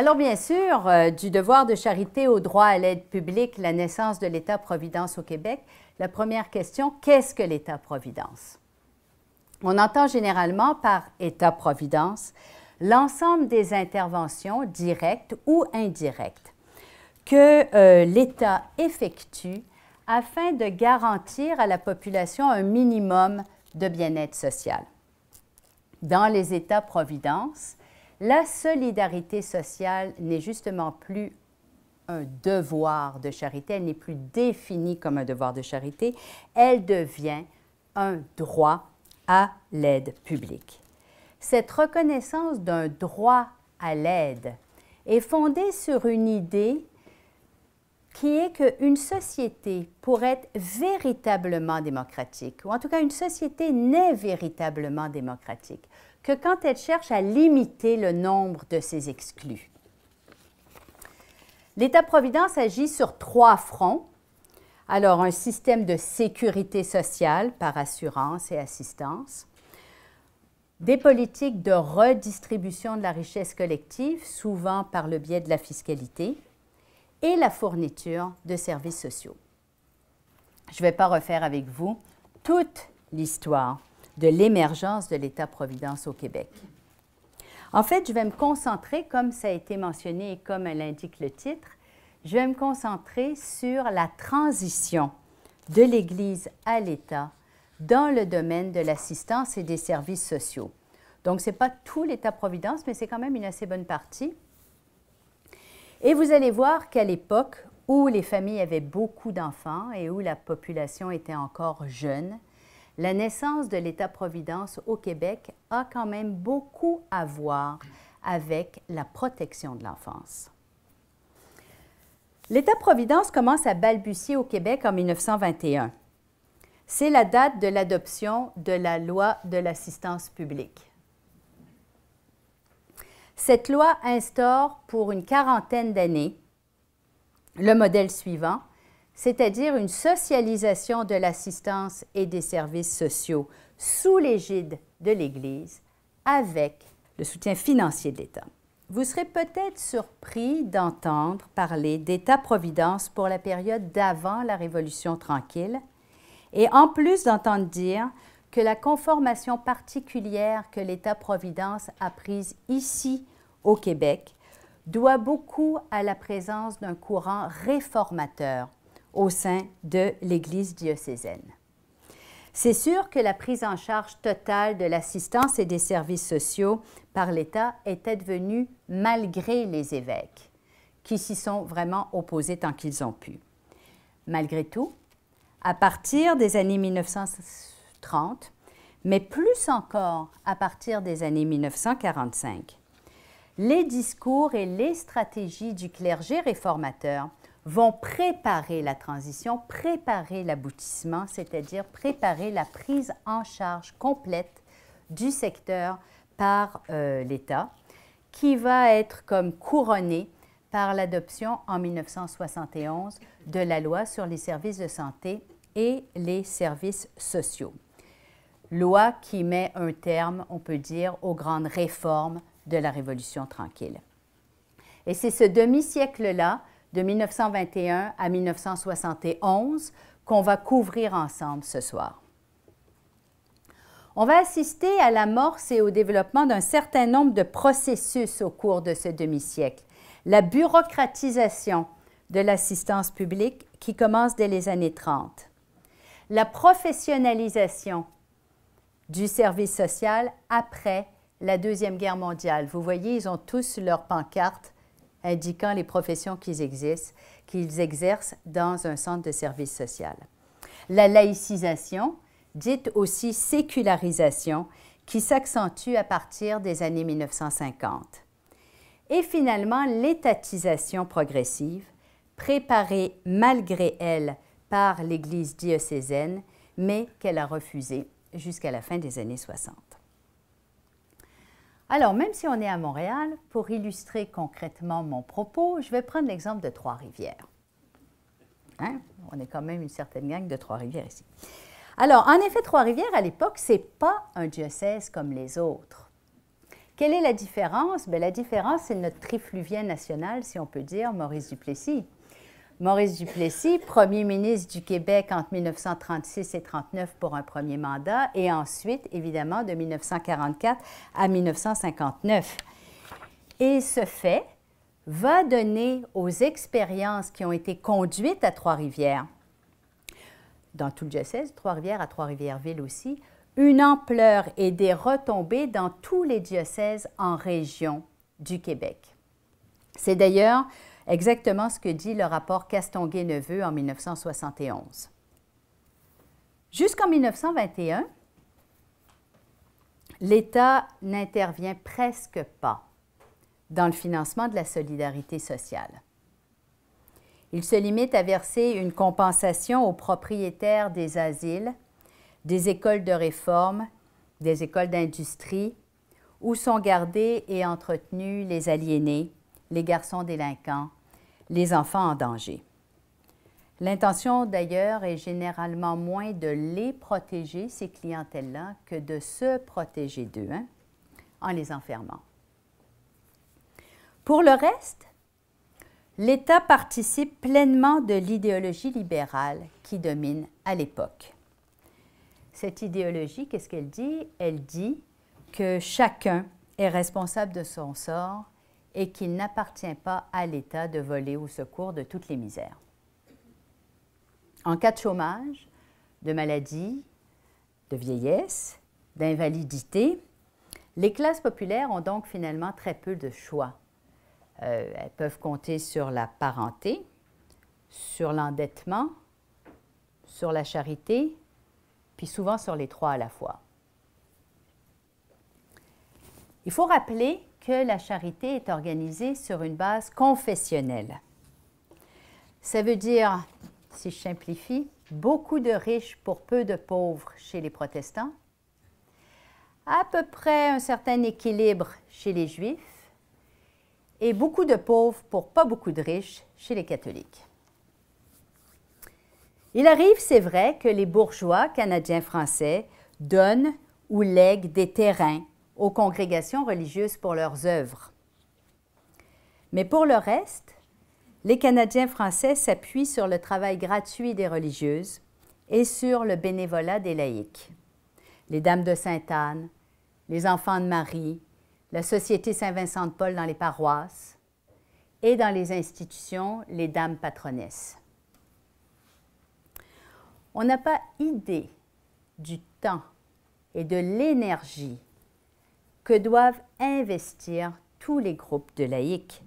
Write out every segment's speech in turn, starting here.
Alors bien sûr, euh, du devoir de charité au droit à l'aide publique, la naissance de l'État-providence au Québec, la première question, qu'est-ce que l'État-providence? On entend généralement par État-providence l'ensemble des interventions directes ou indirectes que euh, l'État effectue afin de garantir à la population un minimum de bien-être social. Dans les États-providence, la solidarité sociale n'est justement plus un devoir de charité, elle n'est plus définie comme un devoir de charité, elle devient un droit à l'aide publique. Cette reconnaissance d'un droit à l'aide est fondée sur une idée qui est qu'une société, pour être véritablement démocratique, ou en tout cas une société n'est véritablement démocratique, que quand elle cherche à limiter le nombre de ses exclus. L'État-providence agit sur trois fronts. Alors, un système de sécurité sociale par assurance et assistance, des politiques de redistribution de la richesse collective, souvent par le biais de la fiscalité, et la fourniture de services sociaux. Je ne vais pas refaire avec vous toute l'histoire de l'émergence de l'État-providence au Québec. En fait, je vais me concentrer, comme ça a été mentionné et comme l'indique le titre, je vais me concentrer sur la transition de l'Église à l'État dans le domaine de l'assistance et des services sociaux. Donc, ce n'est pas tout l'État-providence, mais c'est quand même une assez bonne partie. Et vous allez voir qu'à l'époque où les familles avaient beaucoup d'enfants et où la population était encore jeune, la naissance de l'État-providence au Québec a quand même beaucoup à voir avec la protection de l'enfance. L'État-providence commence à balbutier au Québec en 1921. C'est la date de l'adoption de la loi de l'assistance publique. Cette loi instaure pour une quarantaine d'années le modèle suivant, c'est-à-dire une socialisation de l'assistance et des services sociaux sous l'égide de l'Église avec le soutien financier de l'État. Vous serez peut-être surpris d'entendre parler d'État-providence pour la période d'avant la Révolution tranquille et en plus d'entendre dire que la conformation particulière que l'État-providence a prise ici au Québec doit beaucoup à la présence d'un courant réformateur au sein de l'Église diocésaine. C'est sûr que la prise en charge totale de l'assistance et des services sociaux par l'État est advenue malgré les évêques, qui s'y sont vraiment opposés tant qu'ils ont pu. Malgré tout, à partir des années 1930, mais plus encore à partir des années 1945, les discours et les stratégies du clergé réformateur vont préparer la transition, préparer l'aboutissement, c'est-à-dire préparer la prise en charge complète du secteur par euh, l'État, qui va être comme couronnée par l'adoption en 1971 de la loi sur les services de santé et les services sociaux. Loi qui met un terme, on peut dire, aux grandes réformes de la Révolution tranquille. Et c'est ce demi-siècle-là de 1921 à 1971 qu'on va couvrir ensemble ce soir. On va assister à l'amorce et au développement d'un certain nombre de processus au cours de ce demi-siècle. La bureaucratisation de l'assistance publique qui commence dès les années 30. La professionnalisation du service social après la Deuxième Guerre mondiale. Vous voyez, ils ont tous leur pancarte indiquant les professions qu'ils existent, qu'ils exercent dans un centre de service social. La laïcisation, dite aussi sécularisation, qui s'accentue à partir des années 1950. Et finalement, l'étatisation progressive, préparée malgré elle par l'Église diocésaine, mais qu'elle a refusée jusqu'à la fin des années 60. Alors, même si on est à Montréal, pour illustrer concrètement mon propos, je vais prendre l'exemple de Trois-Rivières. Hein? On est quand même une certaine gang de Trois-Rivières ici. Alors, en effet, Trois-Rivières, à l'époque, ce n'est pas un diocèse comme les autres. Quelle est la différence? Bien, la différence, c'est notre trifluvien national, si on peut dire, Maurice Duplessis. Maurice Duplessis, premier ministre du Québec entre 1936 et 1939 pour un premier mandat, et ensuite, évidemment, de 1944 à 1959. Et ce fait va donner aux expériences qui ont été conduites à Trois-Rivières, dans tout le diocèse, Trois-Rivières à Trois-Rivières-Ville aussi, une ampleur et des retombées dans tous les diocèses en région du Québec. C'est d'ailleurs exactement ce que dit le rapport Castonguay-Neveu en 1971. Jusqu'en 1921, l'État n'intervient presque pas dans le financement de la solidarité sociale. Il se limite à verser une compensation aux propriétaires des asiles, des écoles de réforme, des écoles d'industrie, où sont gardés et entretenus les aliénés, les garçons délinquants, les enfants en danger. L'intention d'ailleurs est généralement moins de les protéger, ces clientèles-là, que de se protéger d'eux hein, en les enfermant. Pour le reste, l'État participe pleinement de l'idéologie libérale qui domine à l'époque. Cette idéologie, qu'est-ce qu'elle dit Elle dit que chacun est responsable de son sort et qu'il n'appartient pas à l'État de voler au secours de toutes les misères. En cas de chômage, de maladie, de vieillesse, d'invalidité, les classes populaires ont donc finalement très peu de choix. Euh, elles peuvent compter sur la parenté, sur l'endettement, sur la charité, puis souvent sur les trois à la fois. Il faut rappeler que la charité est organisée sur une base confessionnelle. Ça veut dire, si je simplifie, beaucoup de riches pour peu de pauvres chez les protestants, à peu près un certain équilibre chez les juifs et beaucoup de pauvres pour pas beaucoup de riches chez les catholiques. Il arrive, c'est vrai, que les bourgeois canadiens-français donnent ou lèguent des terrains aux congrégations religieuses pour leurs œuvres. Mais pour le reste, les Canadiens français s'appuient sur le travail gratuit des religieuses et sur le bénévolat des laïcs. Les Dames de Sainte-Anne, les Enfants de Marie, la Société Saint-Vincent de Paul dans les paroisses et dans les institutions, les Dames patronesses. On n'a pas idée du temps et de l'énergie que doivent investir tous les groupes de laïcs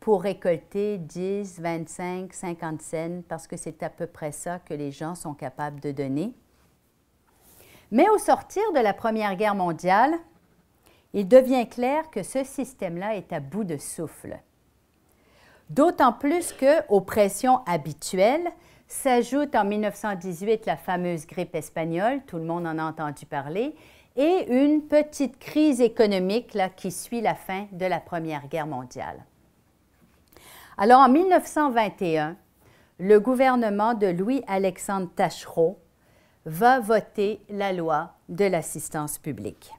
pour récolter 10, 25, 50 cents, parce que c'est à peu près ça que les gens sont capables de donner. Mais au sortir de la Première Guerre mondiale, il devient clair que ce système-là est à bout de souffle. D'autant plus que, aux pressions habituelles, s'ajoute en 1918 la fameuse grippe espagnole, tout le monde en a entendu parler, et une petite crise économique qui suit la fin de la Première Guerre mondiale. Alors en 1921, le gouvernement de Louis-Alexandre Tachereau va voter la loi de l'assistance publique.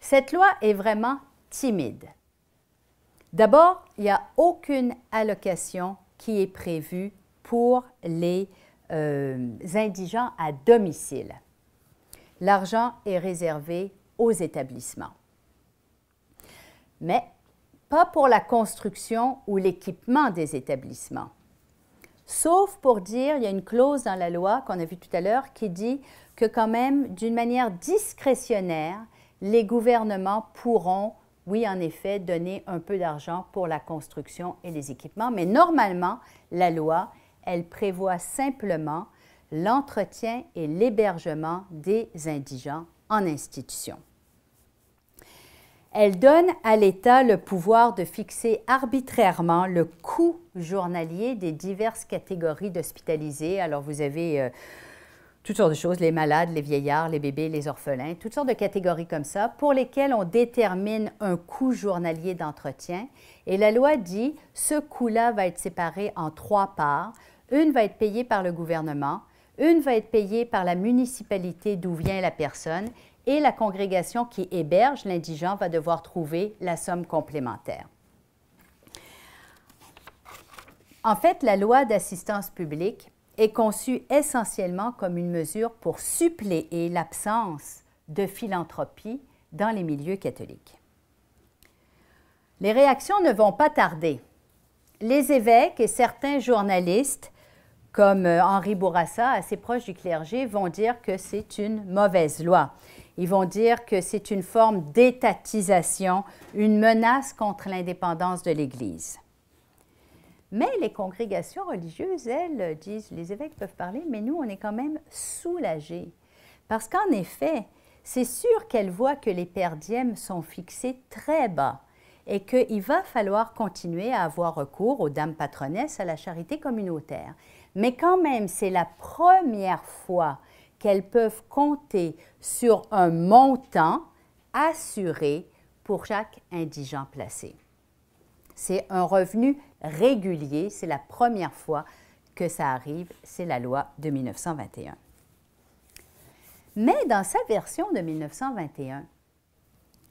Cette loi est vraiment timide. D'abord, il n'y a aucune allocation qui est prévue pour les euh, indigents à domicile. L'argent est réservé aux établissements. Mais pas pour la construction ou l'équipement des établissements. Sauf pour dire, il y a une clause dans la loi qu'on a vue tout à l'heure qui dit que quand même, d'une manière discrétionnaire, les gouvernements pourront, oui, en effet, donner un peu d'argent pour la construction et les équipements, mais normalement, la loi elle prévoit simplement l'entretien et l'hébergement des indigents en institution. Elle donne à l'État le pouvoir de fixer arbitrairement le coût journalier des diverses catégories d'hospitalisés. Alors, vous avez euh, toutes sortes de choses, les malades, les vieillards, les bébés, les orphelins, toutes sortes de catégories comme ça, pour lesquelles on détermine un coût journalier d'entretien. Et la loi dit, ce coût-là va être séparé en trois parts. Une va être payée par le gouvernement, une va être payée par la municipalité d'où vient la personne et la congrégation qui héberge l'indigent va devoir trouver la somme complémentaire. En fait, la loi d'assistance publique est conçue essentiellement comme une mesure pour suppléer l'absence de philanthropie dans les milieux catholiques. Les réactions ne vont pas tarder. Les évêques et certains journalistes comme euh, Henri Bourassa, assez proche du clergé, vont dire que c'est une mauvaise loi. Ils vont dire que c'est une forme d'étatisation, une menace contre l'indépendance de l'Église. Mais les congrégations religieuses, elles, disent, les évêques peuvent parler, mais nous, on est quand même soulagés. Parce qu'en effet, c'est sûr qu'elles voient que les perdièmes sont fixés très bas et qu'il va falloir continuer à avoir recours aux dames patronesses, à la charité communautaire. Mais quand même, c'est la première fois qu'elles peuvent compter sur un montant assuré pour chaque indigent placé. C'est un revenu régulier, c'est la première fois que ça arrive, c'est la loi de 1921. Mais dans sa version de 1921,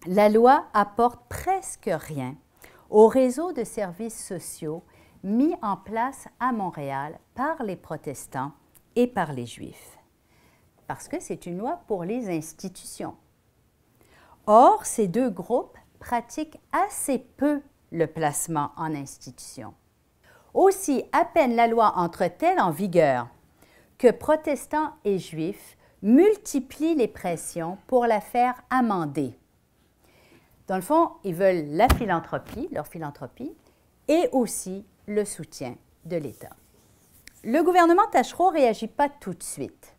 la loi apporte presque rien au réseau de services sociaux mis en place à Montréal par les protestants et par les juifs, parce que c'est une loi pour les institutions. Or, ces deux groupes pratiquent assez peu le placement en institution. Aussi, à peine la loi entre-t-elle en vigueur que protestants et juifs multiplient les pressions pour la faire amender. Dans le fond, ils veulent la philanthropie, leur philanthropie, et aussi le soutien de l'État. Le gouvernement Tachereau ne réagit pas tout de suite.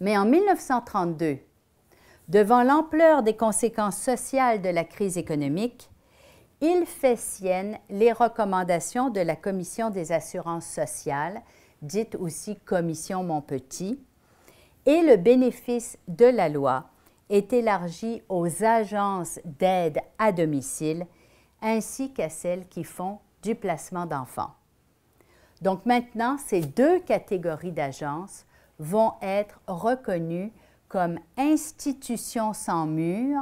Mais en 1932, devant l'ampleur des conséquences sociales de la crise économique, il fait sienne les recommandations de la Commission des assurances sociales, dite aussi Commission Montpetit, et le bénéfice de la loi est élargi aux agences d'aide à domicile ainsi qu'à celles qui font du placement d'enfants. Donc maintenant, ces deux catégories d'agences vont être reconnues comme institutions sans mur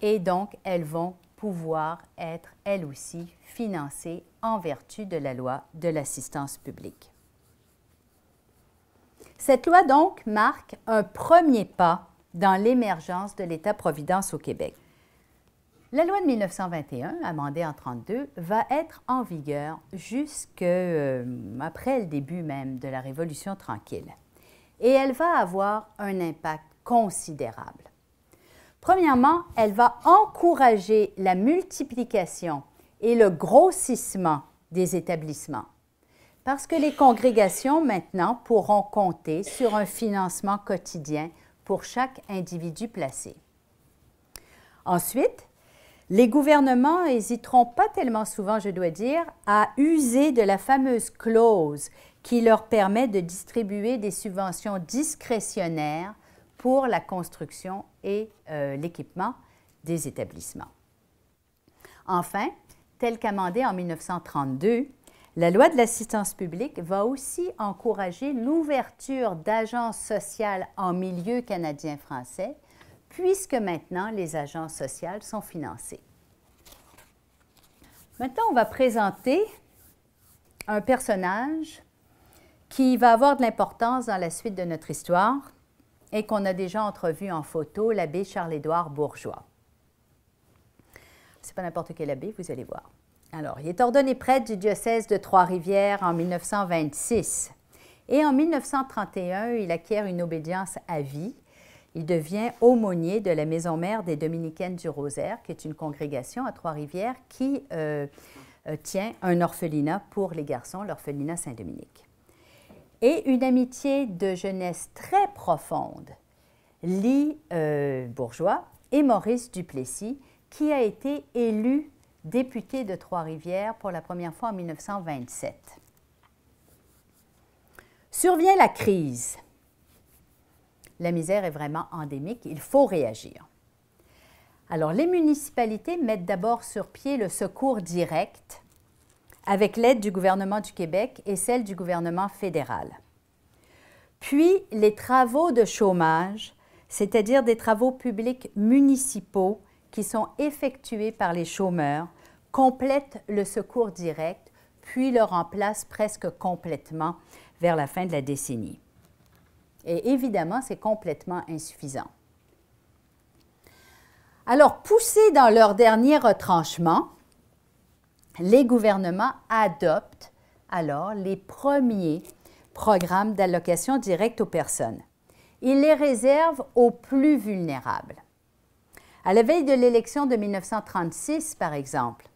et donc elles vont pouvoir être elles aussi financées en vertu de la loi de l'assistance publique. Cette loi donc marque un premier pas dans l'émergence de l'État-providence au Québec. La loi de 1921, amendée en 32, va être en vigueur jusqu'après euh, le début même de la Révolution tranquille. Et elle va avoir un impact considérable. Premièrement, elle va encourager la multiplication et le grossissement des établissements, parce que les congrégations maintenant pourront compter sur un financement quotidien pour chaque individu placé. Ensuite, les gouvernements n'hésiteront pas tellement souvent, je dois dire, à user de la fameuse clause qui leur permet de distribuer des subventions discrétionnaires pour la construction et euh, l'équipement des établissements. Enfin, telle qu'amendée en 1932, la loi de l'assistance publique va aussi encourager l'ouverture d'agences sociales en milieu canadien-français puisque maintenant les agences sociales sont financées. Maintenant, on va présenter un personnage qui va avoir de l'importance dans la suite de notre histoire et qu'on a déjà entrevu en photo, l'abbé Charles-Édouard Bourgeois. C'est pas n'importe quel abbé, vous allez voir. Alors, il est ordonné prêtre du diocèse de Trois-Rivières en 1926. Et en 1931, il acquiert une obédience à vie il devient aumônier de la maison mère des Dominicaines du Rosaire, qui est une congrégation à Trois-Rivières qui euh, euh, tient un orphelinat pour les garçons, l'orphelinat Saint-Dominique. Et une amitié de jeunesse très profonde lie euh, Bourgeois et Maurice Duplessis, qui a été élu député de Trois-Rivières pour la première fois en 1927. Survient la crise la misère est vraiment endémique. Il faut réagir. Alors, les municipalités mettent d'abord sur pied le secours direct avec l'aide du gouvernement du Québec et celle du gouvernement fédéral. Puis, les travaux de chômage, c'est-à-dire des travaux publics municipaux qui sont effectués par les chômeurs, complètent le secours direct, puis le remplacent presque complètement vers la fin de la décennie. Et évidemment, c'est complètement insuffisant. Alors, poussés dans leur dernier retranchement, les gouvernements adoptent alors les premiers programmes d'allocation directe aux personnes. Ils les réservent aux plus vulnérables. À la veille de l'élection de 1936, par exemple,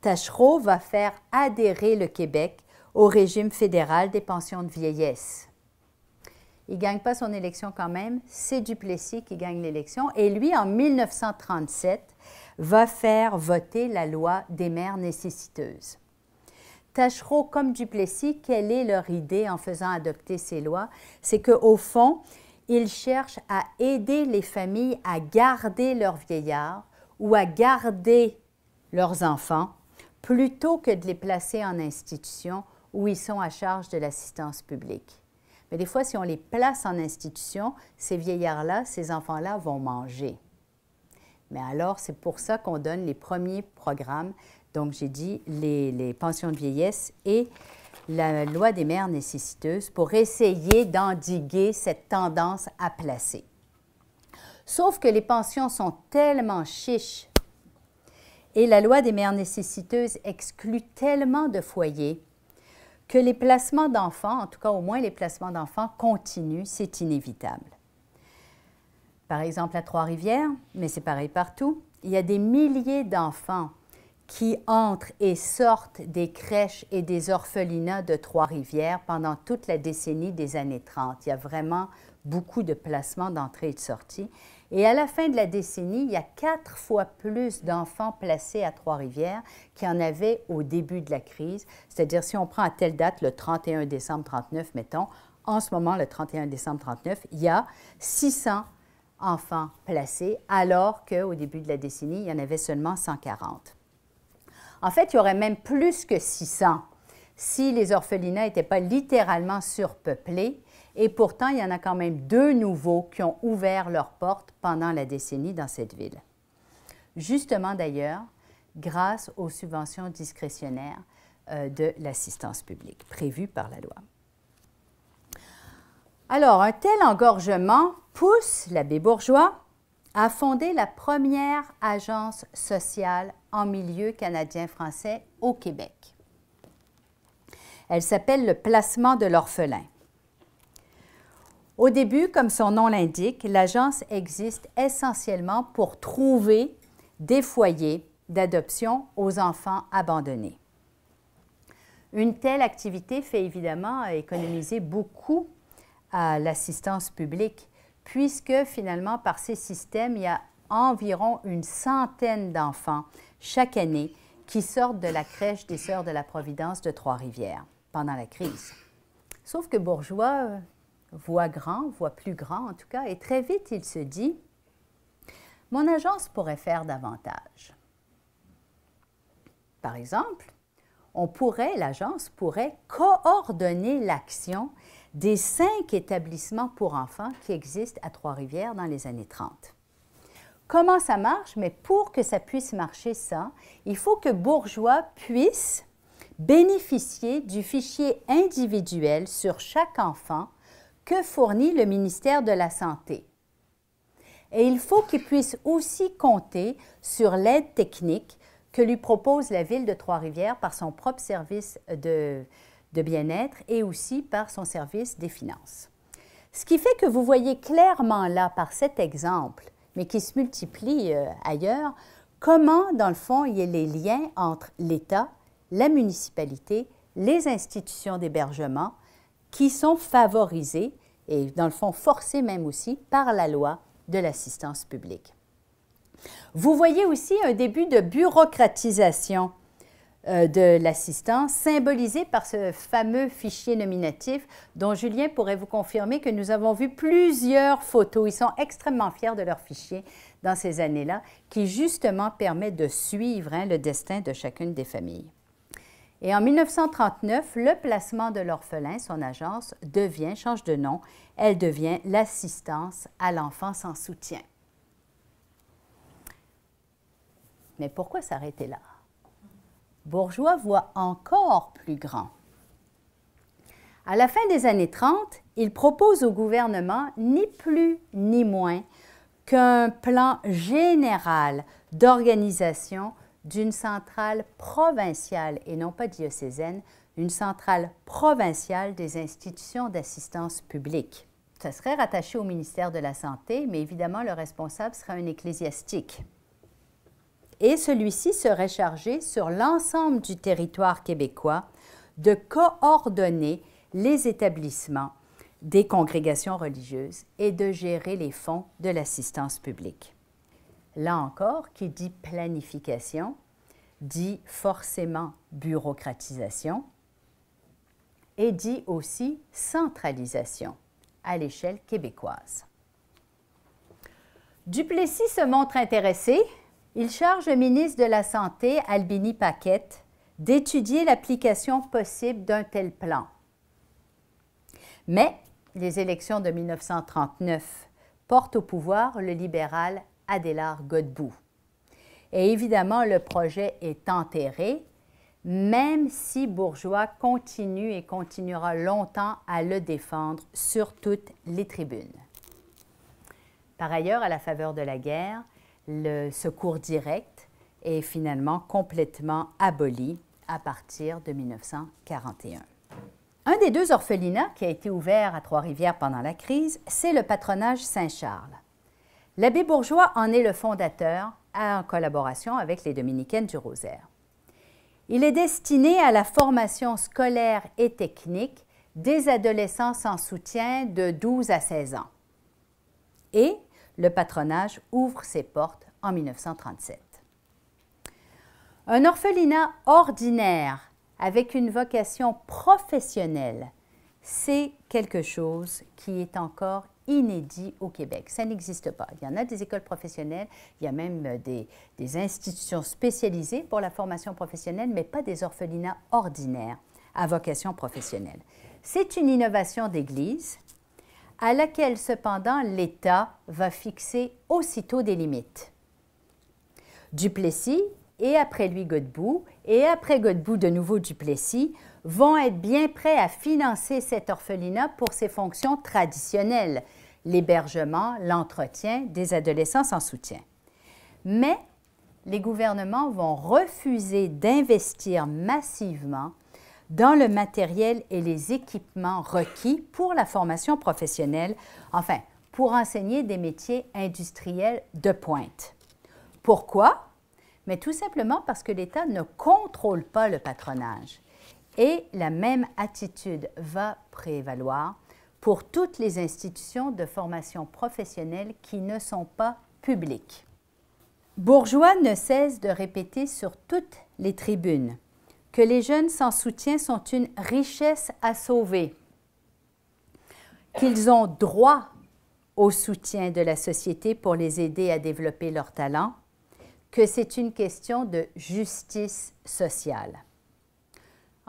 Tachereau va faire adhérer le Québec au régime fédéral des pensions de vieillesse. Il ne gagne pas son élection quand même. C'est Duplessis qui gagne l'élection. Et lui, en 1937, va faire voter la loi des mères nécessiteuses. Tachereau comme Duplessis, quelle est leur idée en faisant adopter ces lois? C'est qu'au fond, ils cherchent à aider les familles à garder leurs vieillards ou à garder leurs enfants plutôt que de les placer en institution où ils sont à charge de l'assistance publique. Mais des fois, si on les place en institution, ces vieillards-là, ces enfants-là vont manger. Mais alors, c'est pour ça qu'on donne les premiers programmes. Donc, j'ai dit les, pensions de vieillesse et la loi des mères nécessiteuses pour essayer d'endiguer cette tendance à placer. Sauf que les pensions sont tellement chiches et la loi des mères nécessiteuses exclut tellement de foyers que les placements d'enfants, en tout cas au moins les placements d'enfants, continuent, c'est inévitable. Par exemple, à Trois-Rivières, mais c'est pareil partout, il y a des milliers d'enfants qui entrent et sortent des crèches et des orphelinats de Trois-Rivières pendant toute la décennie des années 30. Il y a vraiment beaucoup de placements d'entrée et de sortie. Et à la fin de la décennie, il y a quatre fois plus d'enfants placés à Trois-Rivières qu'il y en avait au début de la crise. C'est-à-dire, si on prend à telle date, le 31 décembre 39, mettons, en ce moment, le 31 décembre 39, il y a 600 enfants placés, alors qu'au début de la décennie, il y en avait seulement 140. En fait, il y aurait même plus que 600 si les orphelinats n'étaient pas littéralement surpeuplés et pourtant, il y en a quand même deux nouveaux qui ont ouvert leurs portes pendant la décennie dans cette ville. Justement d'ailleurs, grâce aux subventions discrétionnaires euh, de l'assistance publique prévues par la loi. Alors, un tel engorgement pousse l'abbé Bourgeois à fonder la première agence sociale en milieu canadien-français au Québec. Elle s'appelle le placement de l'orphelin. Au début, comme son nom l'indique, l'agence existe essentiellement pour trouver des foyers d'adoption aux enfants abandonnés. Une telle activité fait évidemment économiser beaucoup à l'assistance publique, puisque finalement, par ces systèmes, il y a environ une centaine d'enfants chaque année qui sortent de la crèche des Sœurs de la Providence de Trois-Rivières pendant la crise. Sauf que Bourgeois voit grand, voit plus grand en tout cas, et très vite il se dit, mon agence pourrait faire davantage. Par exemple, on pourrait, l'agence pourrait coordonner l'action des cinq établissements pour enfants qui existent à Trois-Rivières dans les années 30. Comment ça marche? Mais pour que ça puisse marcher, ça, il faut que Bourgeois puisse bénéficier du fichier individuel sur chaque enfant que fournit le ministère de la Santé. Et il faut qu'il puisse aussi compter sur l'aide technique que lui propose la ville de Trois-Rivières par son propre service de, bien-être et aussi par son service des finances. Ce qui fait que vous voyez clairement là, par cet exemple, mais qui se multiplie euh, ailleurs, comment, dans le fond, il y a les liens entre l'État, la municipalité, les institutions d'hébergement qui sont favorisées et dans le fond forcé même aussi par la loi de l'assistance publique. Vous voyez aussi un début de bureaucratisation euh, de l'assistance, symbolisé par ce fameux fichier nominatif dont Julien pourrait vous confirmer que nous avons vu plusieurs photos. Ils sont extrêmement fiers de leur fichier dans ces années-là, qui justement permet de suivre hein, le destin de chacune des familles. Et en 1939, le placement de l'orphelin, son agence, devient, change de nom, elle devient l'assistance à l'enfance en soutien. Mais pourquoi s'arrêter là? Bourgeois voit encore plus grand. À la fin des années 30, il propose au gouvernement ni plus ni moins qu'un plan général d'organisation d'une centrale provinciale et non pas diocésaine, une centrale provinciale des institutions d'assistance publique. Ça serait rattaché au ministère de la Santé, mais évidemment le responsable serait un ecclésiastique. Et celui-ci serait chargé sur l'ensemble du territoire québécois de coordonner les établissements des congrégations religieuses et de gérer les fonds de l'assistance publique. Là encore, qui dit planification dit forcément bureaucratisation et dit aussi centralisation à l'échelle québécoise. Duplessis se montre intéressé. Il charge le ministre de la Santé, Albini Paquette, d'étudier l'application possible d'un tel plan. Mais les élections de 1939 portent au pouvoir le libéral Adélard Godbout. Et évidemment, le projet est enterré, même si Bourgeois continue et continuera longtemps à le défendre sur toutes les tribunes. Par ailleurs, à la faveur de la guerre, le secours direct est finalement complètement aboli à partir de 1941. Un des deux orphelinats qui a été ouvert à Trois-Rivières pendant la crise, c'est le patronage Saint-Charles. L'abbé Bourgeois en est le fondateur en collaboration avec les dominicaines du Rosaire. Il est destiné à la formation scolaire et technique des adolescents sans soutien de 12 à 16 ans. Et le patronage ouvre ses portes en 1937. Un orphelinat ordinaire avec une vocation professionnelle, c'est quelque chose qui est encore inédit au Québec. Ça n'existe pas. Il y en a des écoles professionnelles, il y a même euh, des, institutions spécialisées pour la formation professionnelle, mais pas des orphelinats ordinaires à vocation professionnelle. C'est une innovation d'Église à laquelle cependant l'État va fixer aussitôt des limites. Duplessis et après lui Godbout, et après Godbout de nouveau Duplessis, vont être bien prêts à financer cet orphelinat pour ses fonctions traditionnelles, l'hébergement, l'entretien des adolescents en soutien. Mais les gouvernements vont refuser d'investir massivement dans le matériel et les équipements requis pour la formation professionnelle, enfin, pour enseigner des métiers industriels de pointe. Pourquoi? Mais tout simplement parce que l'État ne contrôle pas le patronage. Et la même attitude va prévaloir pour toutes les institutions de formation professionnelle qui ne sont pas publiques. Bourgeois ne cesse de répéter sur toutes les tribunes que les jeunes sans soutien sont une richesse à sauver, qu'ils ont droit au soutien de la société pour les aider à développer leurs talents, que c'est une question de justice sociale.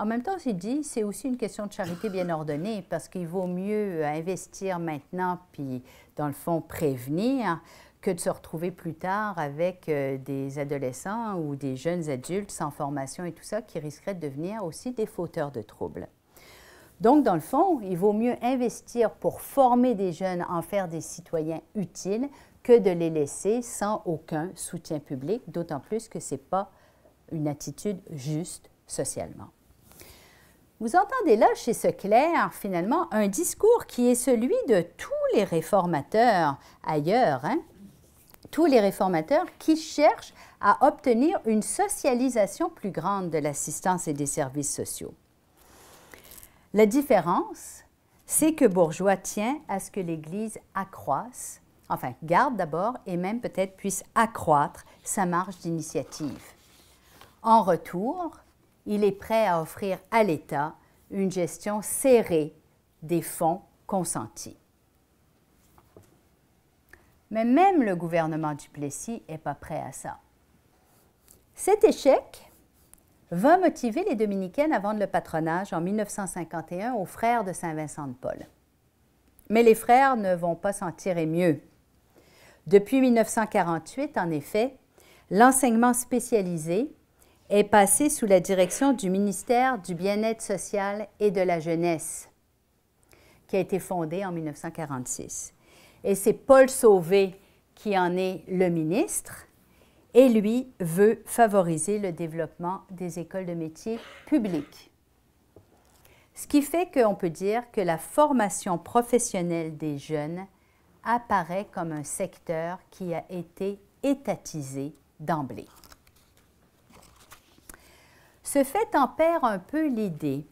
En même temps, j'ai dit, c'est aussi une question de charité bien ordonnée, parce qu'il vaut mieux euh, investir maintenant, puis dans le fond prévenir, que de se retrouver plus tard avec euh, des adolescents ou des jeunes adultes sans formation et tout ça, qui risqueraient de devenir aussi des fauteurs de troubles. Donc, dans le fond, il vaut mieux investir pour former des jeunes, en faire des citoyens utiles, que de les laisser sans aucun soutien public, d'autant plus que ce n'est pas une attitude juste socialement vous entendez là chez ce clerc, finalement, un discours qui est celui de tous les réformateurs ailleurs, hein. tous les réformateurs qui cherchent à obtenir une socialisation plus grande de l'assistance et des services sociaux. La différence, c'est que Bourgeois tient à ce que l'Église accroisse, enfin garde d'abord et même peut-être puisse accroître sa marge d'initiative. En retour, il est prêt à offrir à l'État une gestion serrée des fonds consentis. Mais même le gouvernement du Plessis n'est pas prêt à ça. Cet échec va motiver les dominicaines à vendre le patronage en 1951 aux frères de Saint-Vincent de Paul. Mais les frères ne vont pas s'en tirer mieux. Depuis 1948, en effet, l'enseignement spécialisé est passé sous la direction du ministère du Bien-être social et de la jeunesse, qui a été fondé en 1946. Et c'est Paul Sauvé qui en est le ministre, et lui veut favoriser le développement des écoles de métiers publiques. Ce qui fait qu'on peut dire que la formation professionnelle des jeunes apparaît comme un secteur qui a été étatisé d'emblée. Ce fait tempère un peu l'idée,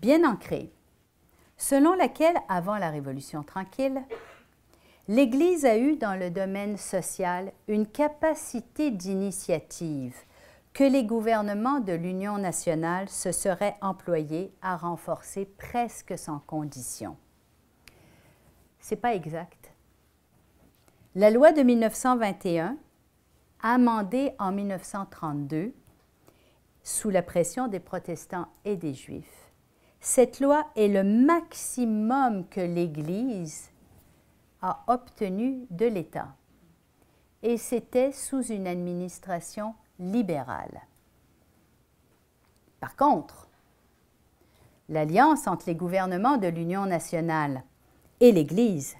bien ancrée, selon laquelle, avant la Révolution tranquille, l'Église a eu dans le domaine social une capacité d'initiative que les gouvernements de l'Union nationale se seraient employés à renforcer presque sans condition. Ce n'est pas exact. La loi de 1921, amendée en 1932, sous la pression des protestants et des juifs. Cette loi est le maximum que l'Église a obtenu de l'État. Et c'était sous une administration libérale. Par contre, l'alliance entre les gouvernements de l'Union nationale et l'Église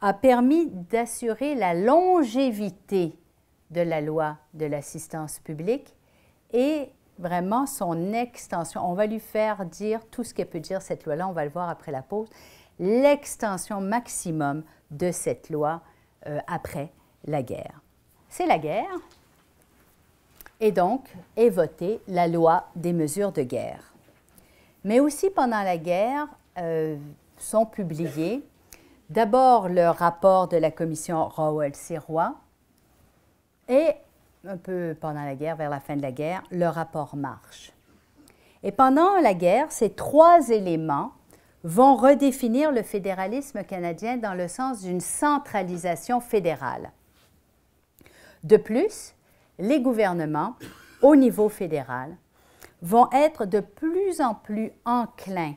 a permis d'assurer la longévité de la loi de l'assistance publique et vraiment son extension. On va lui faire dire tout ce qu'elle peut dire, cette loi-là, on va le voir après la pause, l'extension maximum de cette loi euh, après la guerre. C'est la guerre, et donc est votée la loi des mesures de guerre. Mais aussi pendant la guerre euh, sont publiés d'abord le rapport de la commission Rowell-Sirois et un peu pendant la guerre, vers la fin de la guerre, le rapport marche. Et pendant la guerre, ces trois éléments vont redéfinir le fédéralisme canadien dans le sens d'une centralisation fédérale. De plus, les gouvernements, au niveau fédéral, vont être de plus en plus enclins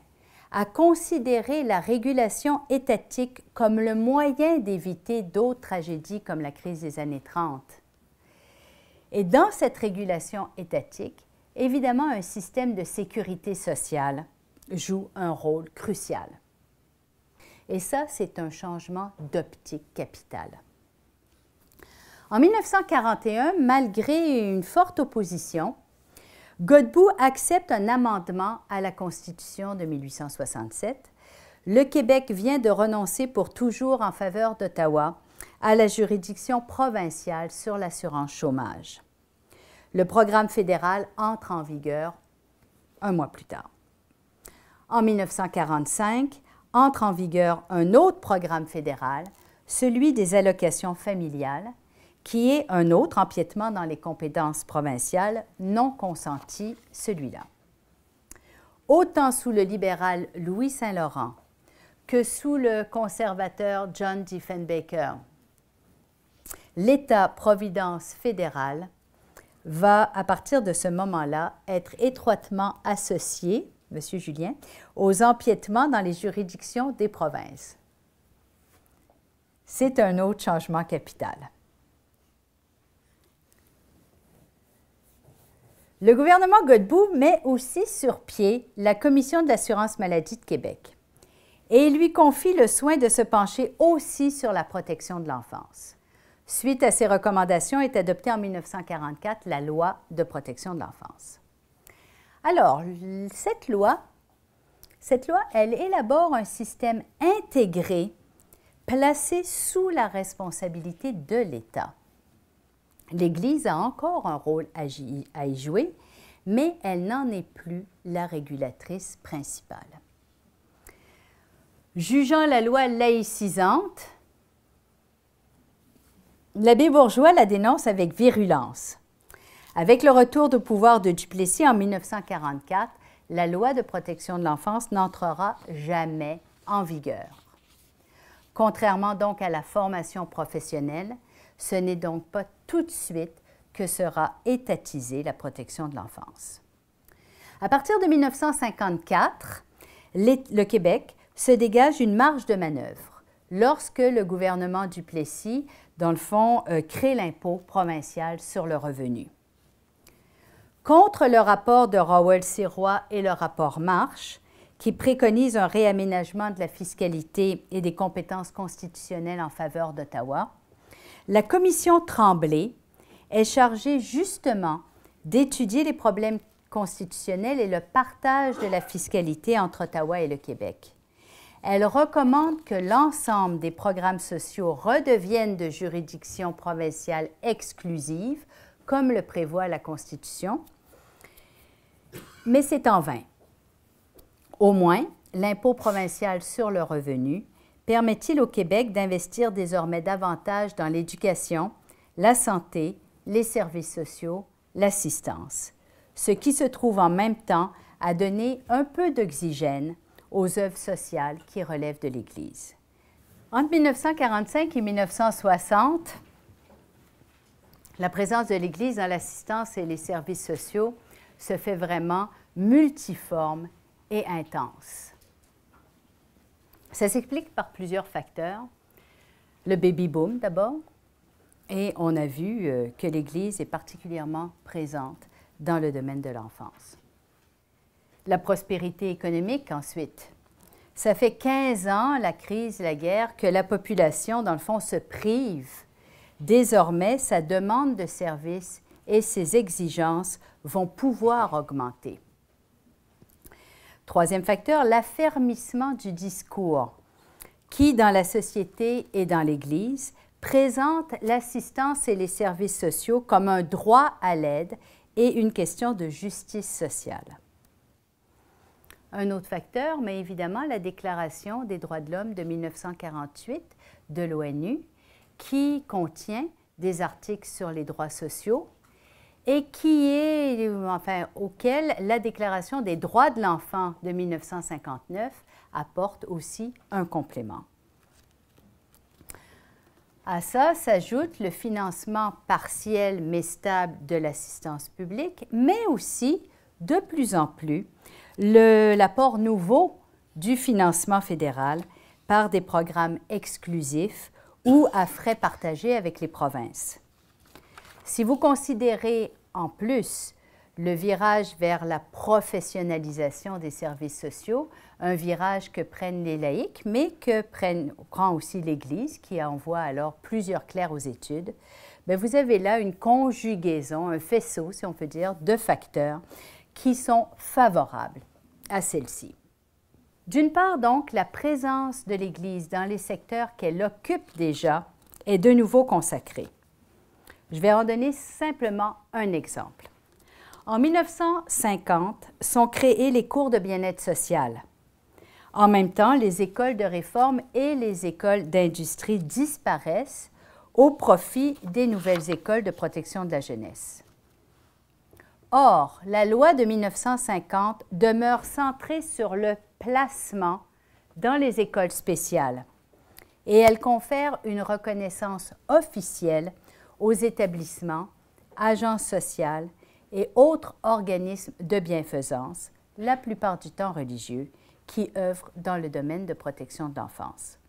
à considérer la régulation étatique comme le moyen d'éviter d'autres tragédies comme la crise des années 30. Et dans cette régulation étatique, évidemment, un système de sécurité sociale joue un rôle crucial. Et ça, c'est un changement d'optique capitale. En 1941, malgré une forte opposition, Godbout accepte un amendement à la Constitution de 1867. Le Québec vient de renoncer pour toujours en faveur d'Ottawa à la juridiction provinciale sur l'assurance chômage. Le programme fédéral entre en vigueur un mois plus tard. En 1945, entre en vigueur un autre programme fédéral, celui des allocations familiales, qui est un autre empiètement dans les compétences provinciales non consenti, celui-là. Autant sous le libéral Louis Saint-Laurent que sous le conservateur John Diefenbaker, l'État-providence fédéral va, à partir de ce moment-là, être étroitement associé, M. Julien, aux empiétements dans les juridictions des provinces. C'est un autre changement capital. Le gouvernement Godbout met aussi sur pied la Commission de l'assurance maladie de Québec et lui confie le soin de se pencher aussi sur la protection de l'enfance. Suite à ces recommandations, est adoptée en 1944 la loi de protection de l'enfance. Alors, cette loi, cette loi, elle élabore un système intégré placé sous la responsabilité de l'État. L'Église a encore un rôle à y jouer, mais elle n'en est plus la régulatrice principale. Jugeant la loi laïcisante, l'abbé Bourgeois la dénonce avec virulence. Avec le retour de pouvoir de Duplessis en 1944, la loi de protection de l'enfance n'entrera jamais en vigueur. Contrairement donc à la formation professionnelle, ce n'est donc pas tout de suite que sera étatisée la protection de l'enfance. À partir de 1954, le Québec se dégage une marge de manœuvre lorsque le gouvernement Duplessis dans le fond, euh, créer crée l'impôt provincial sur le revenu. Contre le rapport de Rowell-Sirois et le rapport Marche, qui préconisent un réaménagement de la fiscalité et des compétences constitutionnelles en faveur d'Ottawa, la commission Tremblay est chargée justement d'étudier les problèmes constitutionnels et le partage de la fiscalité entre Ottawa et le Québec. Elle recommande que l'ensemble des programmes sociaux redeviennent de juridiction provinciale exclusive, comme le prévoit la Constitution. Mais c'est en vain. Au moins, l'impôt provincial sur le revenu permet-il au Québec d'investir désormais davantage dans l'éducation, la santé, les services sociaux, l'assistance, ce qui se trouve en même temps à donner un peu d'oxygène aux œuvres sociales qui relèvent de l'Église. Entre 1945 et 1960, la présence de l'Église dans l'assistance et les services sociaux se fait vraiment multiforme et intense. Ça s'explique par plusieurs facteurs. Le baby-boom d'abord, et on a vu euh, que l'Église est particulièrement présente dans le domaine de l'enfance la prospérité économique ensuite. Ça fait 15 ans, la crise, la guerre, que la population, dans le fond, se prive. Désormais, sa demande de services et ses exigences vont pouvoir augmenter. Troisième facteur, l'affermissement du discours, qui, dans la société et dans l'Église, présente l'assistance et les services sociaux comme un droit à l'aide et une question de justice sociale. Un autre facteur, mais évidemment la Déclaration des droits de l'homme de 1948 de l'ONU, qui contient des articles sur les droits sociaux et qui est, enfin, auquel la Déclaration des droits de l'enfant de 1959 apporte aussi un complément. À ça s'ajoute le financement partiel mais stable de l'assistance publique, mais aussi, de plus en plus, l'apport nouveau du financement fédéral par des programmes exclusifs ou à frais partagés avec les provinces. Si vous considérez en plus le virage vers la professionnalisation des services sociaux, un virage que prennent les laïcs, mais que prennent, prend aussi l'Église, qui envoie alors plusieurs clercs aux études, ben vous avez là une conjugaison, un faisceau, si on peut dire, de facteurs qui sont favorables à celle-ci. D'une part, donc, la présence de l'Église dans les secteurs qu'elle occupe déjà est de nouveau consacrée. Je vais en donner simplement un exemple. En 1950 sont créés les cours de bien-être social. En même temps, les écoles de réforme et les écoles d'industrie disparaissent au profit des nouvelles écoles de protection de la jeunesse. Or, la loi de 1950 demeure centrée sur le placement dans les écoles spéciales et elle confère une reconnaissance officielle aux établissements, agences sociales et autres organismes de bienfaisance, la plupart du temps religieux, qui œuvrent dans le domaine de protection de l'enfance.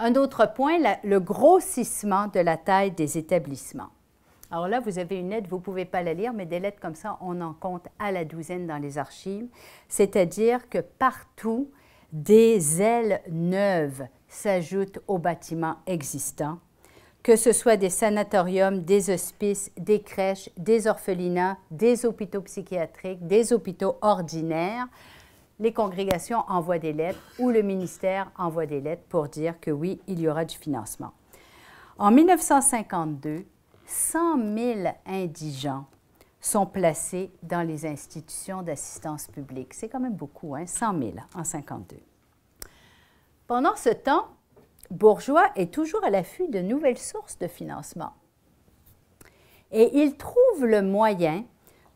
Un autre point, le grossissement de la taille des établissements. Alors là, vous avez une lettre, vous ne pouvez pas la lire, mais des lettres comme ça, on en compte à la douzaine dans les archives. C'est-à-dire que partout, des ailes neuves s'ajoutent aux bâtiments existants, que ce soit des sanatoriums, des hospices, des crèches, des orphelinats, des hôpitaux psychiatriques, des hôpitaux ordinaires. Les congrégations envoient des lettres ou le ministère envoie des lettres pour dire que oui, il y aura du financement. En 1952, 100 000 indigents sont placés dans les institutions d'assistance publique. C'est quand même beaucoup, 100 hein, 000 en 52. Pendant ce temps, Bourgeois est toujours à l'affût de nouvelles sources de financement. Et il trouve le moyen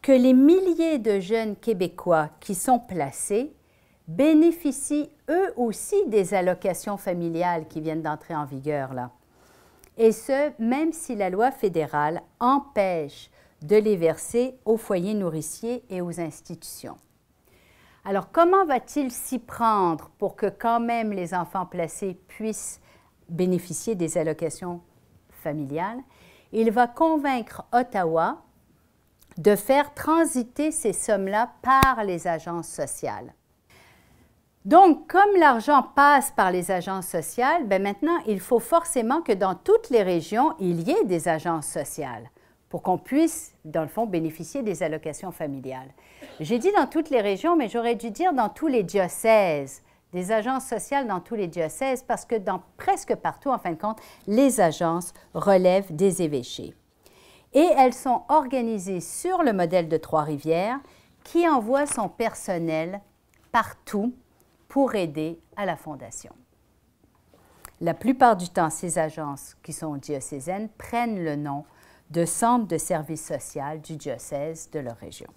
que les milliers de jeunes Québécois qui sont placés bénéficient eux aussi des allocations familiales qui viennent d'entrer en vigueur là et ce, même si la loi fédérale empêche de les verser aux foyers nourriciers et aux institutions. Alors, comment va-t-il s'y prendre pour que quand même les enfants placés puissent bénéficier des allocations familiales? Il va convaincre Ottawa de faire transiter ces sommes-là par les agences sociales. Donc, comme l'argent passe par les agences sociales, ben maintenant, il faut forcément que dans toutes les régions, il y ait des agences sociales pour qu'on puisse, dans le fond, bénéficier des allocations familiales. J'ai dit dans toutes les régions, mais j'aurais dû dire dans tous les diocèses, des agences sociales dans tous les diocèses, parce que dans presque partout, en fin de compte, les agences relèvent des évêchés. Et elles sont organisées sur le modèle de Trois-Rivières, qui envoie son personnel partout pour aider à la fondation. La plupart du temps, ces agences qui sont diocésaines prennent le nom de centre de service social du diocèse de leur région.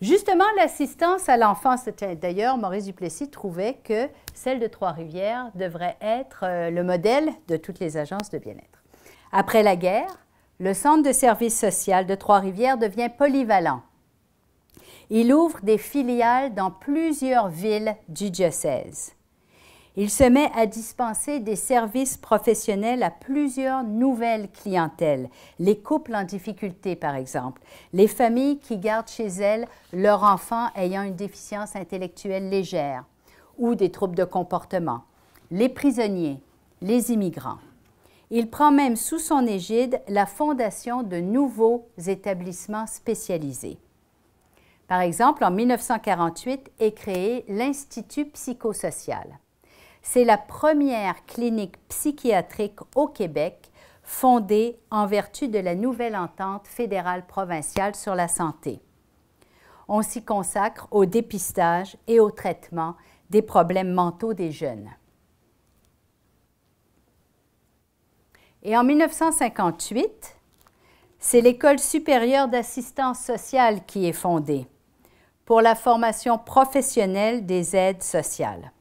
Justement, l'assistance à l'enfance, d'ailleurs, Maurice Duplessis trouvait que celle de Trois-Rivières devrait être euh, le modèle de toutes les agences de bien-être. Après la guerre, le centre de service social de Trois-Rivières devient polyvalent il ouvre des filiales dans plusieurs villes du diocèse. Il se met à dispenser des services professionnels à plusieurs nouvelles clientèles, les couples en difficulté par exemple, les familles qui gardent chez elles leur enfant ayant une déficience intellectuelle légère ou des troubles de comportement, les prisonniers, les immigrants. Il prend même sous son égide la fondation de nouveaux établissements spécialisés. Par exemple, en 1948 est créé l'Institut psychosocial. C'est la première clinique psychiatrique au Québec fondée en vertu de la nouvelle entente fédérale provinciale sur la santé. On s'y consacre au dépistage et au traitement des problèmes mentaux des jeunes. Et en 1958, c'est l'École supérieure d'assistance sociale qui est fondée pour la formation professionnelle des aides sociales.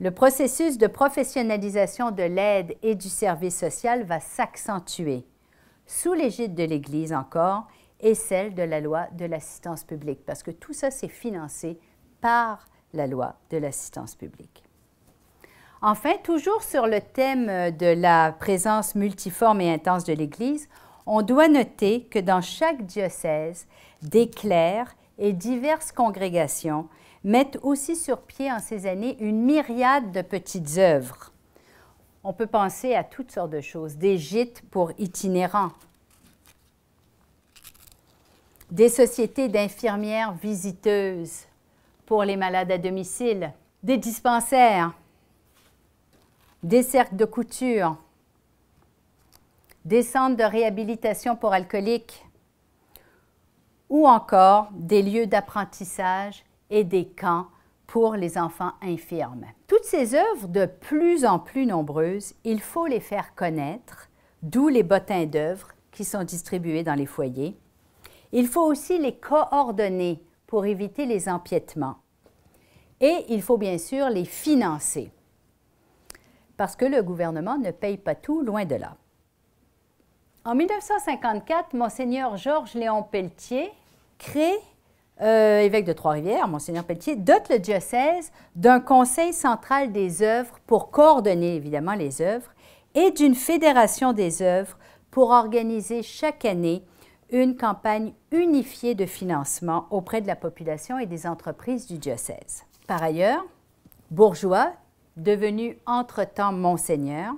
Le processus de professionnalisation de l'aide et du service social va s'accentuer, sous l'égide de l'Église encore, et celle de la loi de l'assistance publique, parce que tout ça, c'est financé par la loi de l'assistance publique. Enfin, toujours sur le thème de la présence multiforme et intense de l'Église, on doit noter que dans chaque diocèse, des clercs et diverses congrégations mettent aussi sur pied en ces années une myriade de petites œuvres. On peut penser à toutes sortes de choses, des gîtes pour itinérants, des sociétés d'infirmières visiteuses pour les malades à domicile, des dispensaires, des cercles de couture, des centres de réhabilitation pour alcooliques, ou encore des lieux d'apprentissage et des camps pour les enfants infirmes. Toutes ces œuvres, de plus en plus nombreuses, il faut les faire connaître, d'où les bottins d'œuvres qui sont distribués dans les foyers. Il faut aussi les coordonner pour éviter les empiètements. Et il faut bien sûr les financer, parce que le gouvernement ne paye pas tout loin de là. En 1954, Monseigneur Georges Léon Pelletier crée, euh, évêque de Trois-Rivières, Monseigneur Pelletier, dote le diocèse d'un conseil central des œuvres pour coordonner évidemment les œuvres et d'une fédération des œuvres pour organiser chaque année une campagne unifiée de financement auprès de la population et des entreprises du diocèse. Par ailleurs, Bourgeois, devenu entre-temps monseigneur,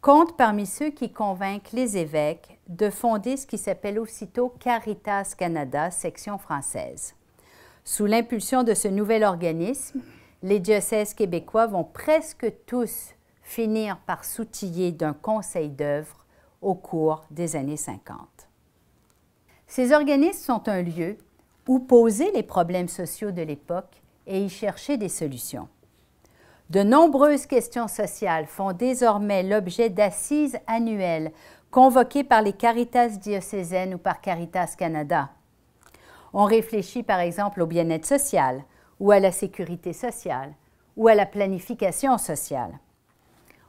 compte parmi ceux qui convainquent les évêques de fonder ce qui s'appelle aussitôt Caritas Canada, section française. Sous l'impulsion de ce nouvel organisme, les diocèses québécois vont presque tous finir par s'outiller d'un conseil d'œuvre au cours des années 50. Ces organismes sont un lieu où poser les problèmes sociaux de l'époque et y chercher des solutions. De nombreuses questions sociales font désormais l'objet d'assises annuelles convoquées par les Caritas diocésaines ou par Caritas Canada. On réfléchit par exemple au bien-être social ou à la sécurité sociale ou à la planification sociale.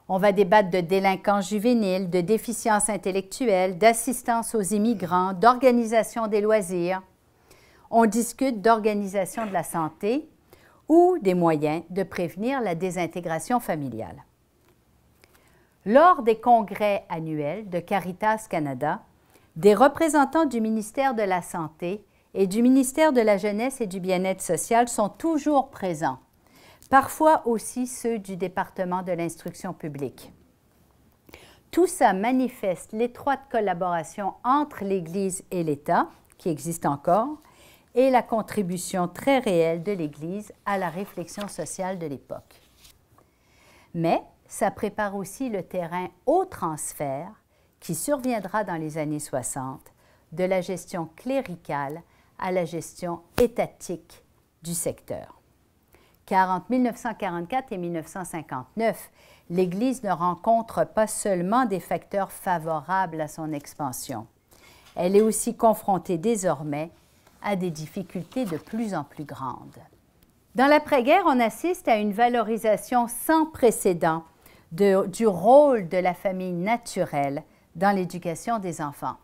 On va débattre de délinquance juvénile, de déficience intellectuelle, d'assistance aux immigrants, d'organisation des loisirs. On discute d'organisation de la santé, ou des moyens de prévenir la désintégration familiale. Lors des congrès annuels de Caritas Canada, des représentants du ministère de la Santé et du ministère de la Jeunesse et du Bien-être social sont toujours présents, parfois aussi ceux du département de l'instruction publique. Tout ça manifeste l'étroite collaboration entre l'Église et l'État, qui existe encore, et la contribution très réelle de l'Église à la réflexion sociale de l'époque. Mais ça prépare aussi le terrain au transfert qui surviendra dans les années 60 de la gestion cléricale à la gestion étatique du secteur. Car entre 1944 et 1959, l'Église ne rencontre pas seulement des facteurs favorables à son expansion. Elle est aussi confrontée désormais à des difficultés de plus en plus grandes. Dans l'après-guerre, on assiste à une valorisation sans précédent du rôle de la famille naturelle dans l'éducation des enfants.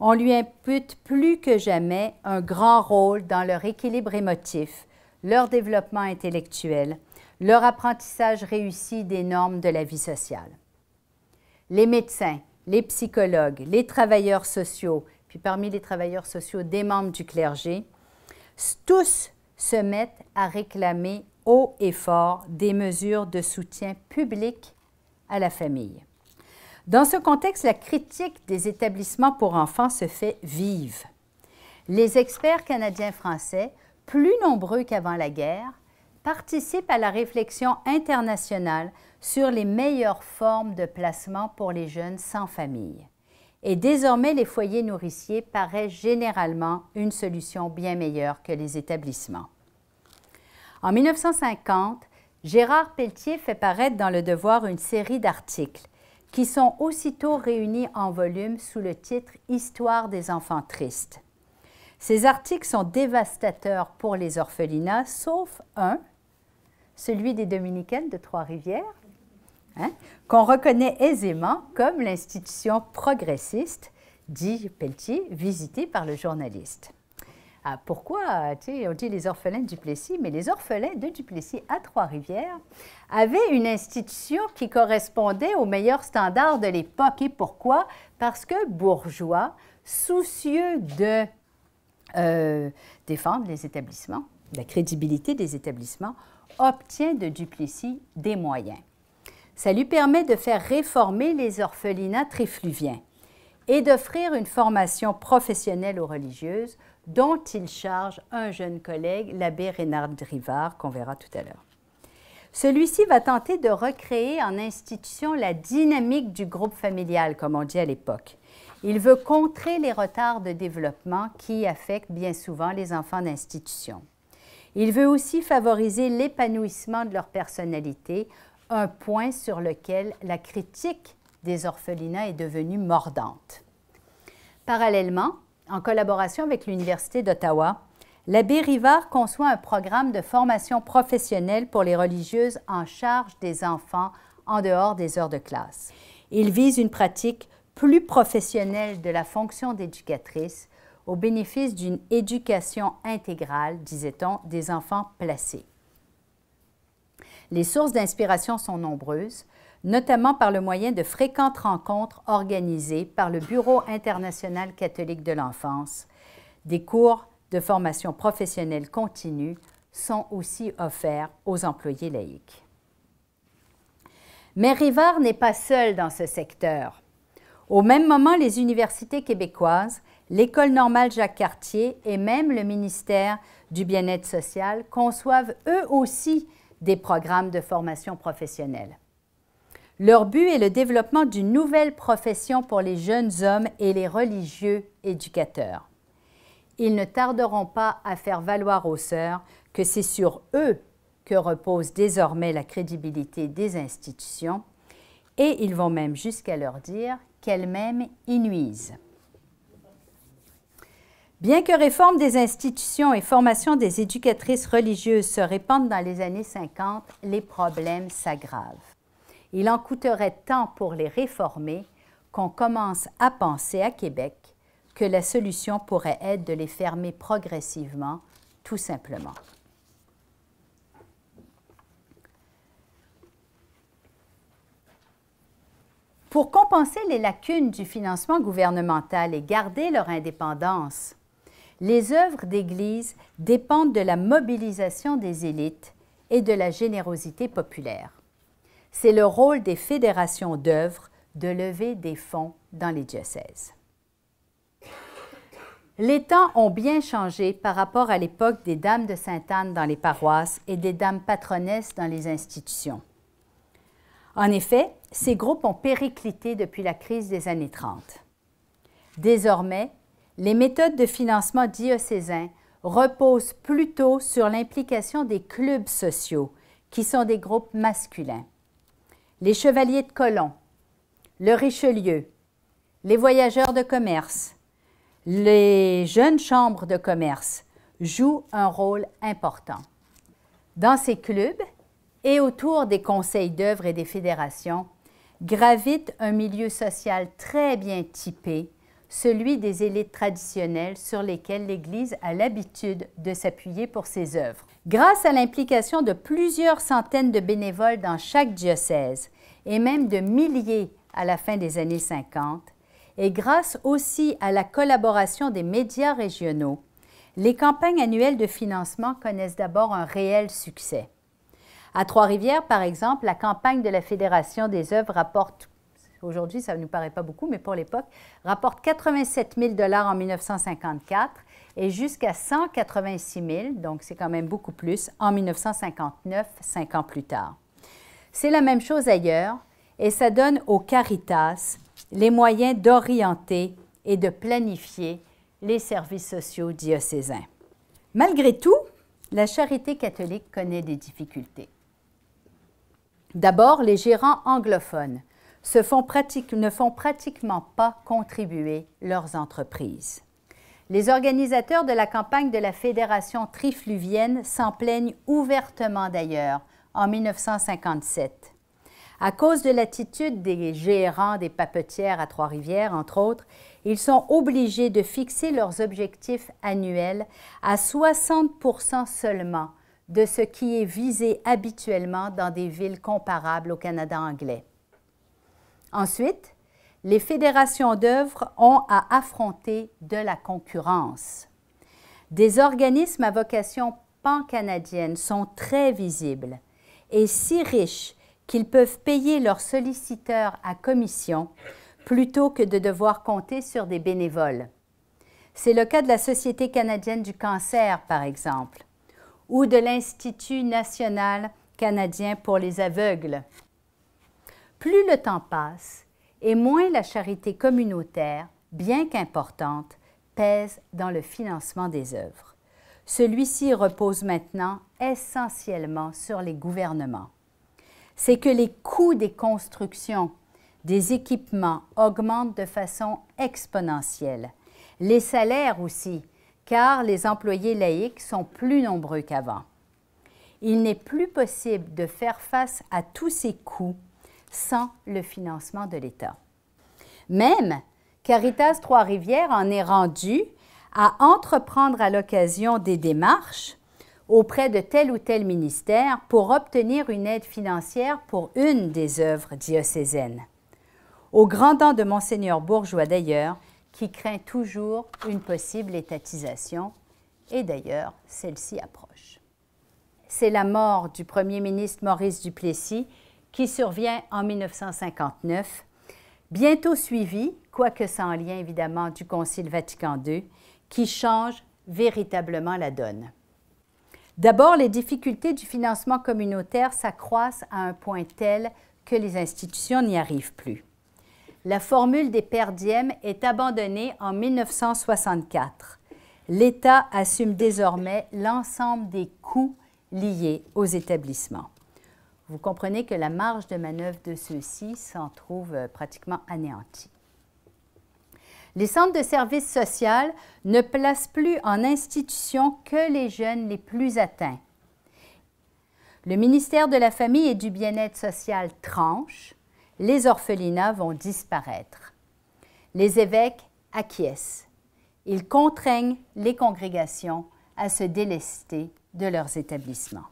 On lui impute plus que jamais un grand rôle dans leur équilibre émotif, leur développement intellectuel, leur apprentissage réussi des normes de la vie sociale. Les médecins, les psychologues, les travailleurs sociaux, puis parmi les travailleurs sociaux des membres du clergé, tous se mettent à réclamer haut et fort des mesures de soutien public à la famille. Dans ce contexte, la critique des établissements pour enfants se fait vive. Les experts canadiens-français, plus nombreux qu'avant la guerre, participent à la réflexion internationale sur les meilleures formes de placement pour les jeunes sans famille. Et désormais, les foyers nourriciers paraissent généralement une solution bien meilleure que les établissements. En 1950, Gérard Pelletier fait paraître dans Le Devoir une série d'articles qui sont aussitôt réunis en volume sous le titre Histoire des enfants tristes. Ces articles sont dévastateurs pour les orphelinats, sauf un, celui des dominicaines de Trois-Rivières, Hein, qu'on reconnaît aisément comme l'institution progressiste, dit Pelletier, visitée par le journaliste. Ah, pourquoi On dit les orphelins de Duplessis, mais les orphelins de Duplessis à Trois-Rivières avaient une institution qui correspondait aux meilleurs standards de l'époque. Et pourquoi Parce que bourgeois, soucieux de euh, défendre les établissements, la crédibilité des établissements, obtient de Duplessis des moyens. Ça lui permet de faire réformer les orphelinats trifluviens et d'offrir une formation professionnelle aux religieuses dont il charge un jeune collègue, l'abbé Rénard Drivard, qu'on verra tout à l'heure. Celui-ci va tenter de recréer en institution la dynamique du groupe familial, comme on dit à l'époque. Il veut contrer les retards de développement qui affectent bien souvent les enfants d'institution. Il veut aussi favoriser l'épanouissement de leur personnalité un point sur lequel la critique des orphelinats est devenue mordante. Parallèlement, en collaboration avec l'Université d'Ottawa, l'abbé Rivard conçoit un programme de formation professionnelle pour les religieuses en charge des enfants en dehors des heures de classe. Il vise une pratique plus professionnelle de la fonction d'éducatrice au bénéfice d'une éducation intégrale, disait-on, des enfants placés. Les sources d'inspiration sont nombreuses, notamment par le moyen de fréquentes rencontres organisées par le Bureau international catholique de l'enfance. Des cours de formation professionnelle continue sont aussi offerts aux employés laïcs. Mais Rivard n'est pas seul dans ce secteur. Au même moment, les universités québécoises, l'École normale Jacques Cartier et même le ministère du Bien-être social conçoivent eux aussi des programmes de formation professionnelle. Leur but est le développement d'une nouvelle profession pour les jeunes hommes et les religieux éducateurs. Ils ne tarderont pas à faire valoir aux sœurs que c'est sur eux que repose désormais la crédibilité des institutions et ils vont même jusqu'à leur dire qu'elles-mêmes y nuisent. Bien que réforme des institutions et formation des éducatrices religieuses se répandent dans les années 50, les problèmes s'aggravent. Il en coûterait tant pour les réformer qu'on commence à penser à Québec que la solution pourrait être de les fermer progressivement, tout simplement. Pour compenser les lacunes du financement gouvernemental et garder leur indépendance, les œuvres d'Église dépendent de la mobilisation des élites et de la générosité populaire. C'est le rôle des fédérations d'œuvres de lever des fonds dans les diocèses. Les temps ont bien changé par rapport à l'époque des dames de Sainte-Anne dans les paroisses et des dames patronesses dans les institutions. En effet, ces groupes ont périclité depuis la crise des années 30. Désormais, les méthodes de financement diocésains reposent plutôt sur l'implication des clubs sociaux, qui sont des groupes masculins. Les Chevaliers de colon, le Richelieu, les Voyageurs de commerce, les jeunes chambres de commerce jouent un rôle important. Dans ces clubs et autour des conseils d'œuvre et des fédérations, gravite un milieu social très bien typé celui des élites traditionnelles sur lesquelles l'Église a l'habitude de s'appuyer pour ses œuvres. Grâce à l'implication de plusieurs centaines de bénévoles dans chaque diocèse, et même de milliers à la fin des années 50, et grâce aussi à la collaboration des médias régionaux, les campagnes annuelles de financement connaissent d'abord un réel succès. À Trois-Rivières, par exemple, la campagne de la Fédération des œuvres rapporte Aujourd'hui, ça ne nous paraît pas beaucoup, mais pour l'époque, rapporte 87 000 dollars en 1954 et jusqu'à 186 000, donc c'est quand même beaucoup plus, en 1959, cinq ans plus tard. C'est la même chose ailleurs et ça donne aux Caritas les moyens d'orienter et de planifier les services sociaux diocésains. Malgré tout, la charité catholique connaît des difficultés. D'abord, les gérants anglophones ne font pratiquement pas contribuer leurs entreprises. Les organisateurs de la campagne de la Fédération trifluvienne s'en plaignent ouvertement d'ailleurs en 1957. À cause de l'attitude des gérants des papetières à Trois-Rivières, entre autres, ils sont obligés de fixer leurs objectifs annuels à 60 seulement de ce qui est visé habituellement dans des villes comparables au Canada anglais. Ensuite, les fédérations d'œuvres ont à affronter de la concurrence. Des organismes à vocation pancanadienne sont très visibles et si riches qu'ils peuvent payer leurs solliciteurs à commission plutôt que de devoir compter sur des bénévoles. C'est le cas de la Société canadienne du cancer, par exemple, ou de l'Institut national canadien pour les aveugles, plus le temps passe, et moins la charité communautaire, bien qu'importante, pèse dans le financement des œuvres. Celui-ci repose maintenant essentiellement sur les gouvernements. C'est que les coûts des constructions, des équipements augmentent de façon exponentielle. Les salaires aussi, car les employés laïcs sont plus nombreux qu'avant. Il n'est plus possible de faire face à tous ces coûts sans le financement de l'État. Même Caritas Trois-Rivières en est rendu à entreprendre à l'occasion des démarches auprès de tel ou tel ministère pour obtenir une aide financière pour une des œuvres diocésaines. Au grand dam de monseigneur Bourgeois d'ailleurs, qui craint toujours une possible étatisation, et d'ailleurs celle-ci approche. C'est la mort du premier ministre Maurice Duplessis qui survient en 1959, bientôt suivi, quoique sans lien évidemment, du Concile Vatican II, qui change véritablement la donne. D'abord, les difficultés du financement communautaire s'accroissent à un point tel que les institutions n'y arrivent plus. La formule des per diem est abandonnée en 1964. L'État assume désormais l'ensemble des coûts liés aux établissements vous comprenez que la marge de manœuvre de ceux-ci s'en trouve euh, pratiquement anéantie. Les centres de services sociaux ne placent plus en institution que les jeunes les plus atteints. Le ministère de la Famille et du Bien-être social tranche, les orphelinats vont disparaître. Les évêques acquiescent. Ils contraignent les congrégations à se délester de leurs établissements.